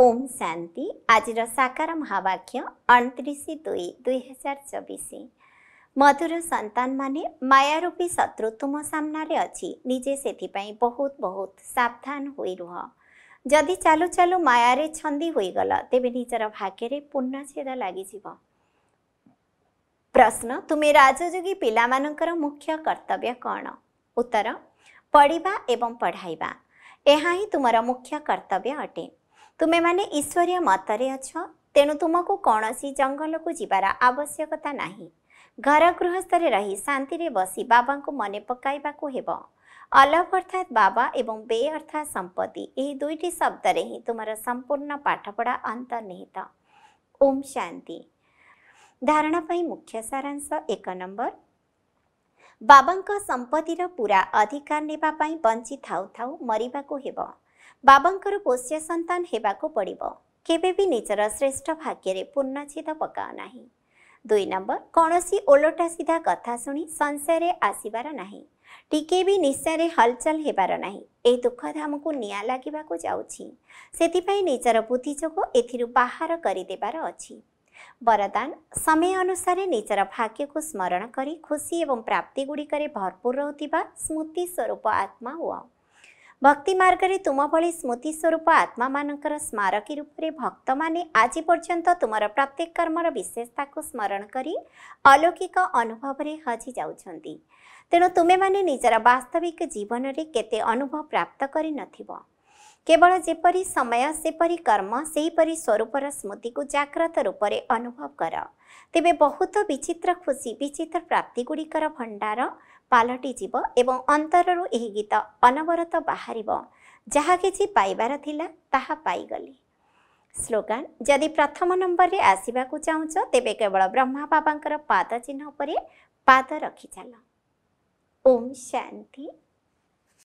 ओम शान्ति आज साकार महावाक्य अतिस दुई दुई हजार चबिस मधुर सन्त मयारूपी शत्रु तुम सामन अझै निजेसम्म बहुत बहुत सावधान हुह जति चालु चालु म छन्गल तेह्र निजर भाग्य र पूर्ण छेद लाग प्रश्न तुमे राजी पिला मुख्य कर्तव्य कन उत्तर पढिवा एवं पढाइबा यहाँ तुमर मुख्य कर्तव्य अटे तुमेन्ट ईश्वर मतले अछ तेणु तुमको जंगल को जाँदा आवश्यकता नै घर गृहस्थान रहि शान्ति बसि बाबा को मन पकु अलव अर्थात बाबा एवं बे अर्थात संपत्ति यो दुईटी शब्दले हिँ तुम संपूर्ण पाठपढा अन्तर्निहित ओम् शान्ति धारणाइ मुख्य सारांश एक नम्बर बाबाको सम्पत्ति र पूरा अधिकार नै वञ्चि थाउ मरू हे ବାବାଙ୍କର ପୋଷ୍ୟ ସନ୍ତାନ ହେବାକୁ ପଡ଼ିବ କେବେ ବି ନିଜର ଶ୍ରେଷ୍ଠ ଭାଗ୍ୟରେ ପୂର୍ଣ୍ଣଚ୍ଛେଦ ପକାଅ ନାହିଁ ଦୁଇ ନମ୍ବର କୌଣସି ଓଲଟା ସିଧା କଥା ଶୁଣି ସଂଶୟରେ ଆସିବାର ନାହିଁ ଟିକେ ବି ନିଶାରେ ହଲଚଲ ହେବାର ନାହିଁ ଏହି ଦୁଃଖଧାମକୁ ନିଆଁ ଲାଗିବାକୁ ଯାଉଛି ସେଥିପାଇଁ ନିଜର ବୁଦ୍ଧି ଯୋଗୁଁ ଏଥିରୁ ବାହାର କରିଦେବାର ଅଛି ବରଦାନ ସମୟ ଅନୁସାରେ ନିଜର ଭାଗ୍ୟକୁ ସ୍ମରଣ କରି ଖୁସି ଏବଂ ପ୍ରାପ୍ତିଗୁଡ଼ିକରେ ଭରପୁର ରହୁଥିବା ସ୍ମୃତି ସ୍ୱରୂପ ଆତ୍ମା ହୁଅ ଭକ୍ତି ମାର୍ଗରେ ତୁମ ଭଳି ସ୍ମୃତି ସ୍ୱରୂପ ଆତ୍ମାମାନଙ୍କର ସ୍ମାରକୀ ରୂପରେ ଭକ୍ତମାନେ ଆଜି ପର୍ଯ୍ୟନ୍ତ ତୁମର ପ୍ରତ୍ୟେକ କର୍ମର ବିଶେଷତାକୁ ସ୍ମରଣ କରି ଅଲୌକିକ ଅନୁଭବରେ ହଜି ଯାଉଛନ୍ତି ତେଣୁ ତୁମେମାନେ ନିଜର ବାସ୍ତବିକ ଜୀବନରେ କେତେ ଅନୁଭବ ପ୍ରାପ୍ତ କରିନଥିବ କେବଳ ଯେପରି ସମୟ ସେପରି କର୍ମ ସେହିପରି ସ୍ୱରୂପର ସ୍ମୃତିକୁ ଜାଗ୍ରତ ରୂପରେ ଅନୁଭବ କର ତେବେ ବହୁତ ବିଚିତ୍ର ଖୁସି ବିଚିତ୍ର ପ୍ରାପ୍ତିଗୁଡ଼ିକର ଭଣ୍ଡାର ପାଲଟିଯିବ ଏବଂ ଅନ୍ତରରୁ ଏହି ଗୀତ ଅନବରତ ବାହାରିବ ଯାହା କିଛି ପାଇବାର ଥିଲା ତାହା ପାଇଗଲି ସ୍ଲୋଗାନ ଯଦି ପ୍ରଥମ ନମ୍ବରରେ ଆସିବାକୁ ଚାହୁଁଛ ତେବେ କେବଳ ବ୍ରହ୍ମା ବାବାଙ୍କର ପାଦ ଚିହ୍ନ ଉପରେ ପାଦ ରଖିଚାଲ ଓମ୍ ଶାନ୍ତି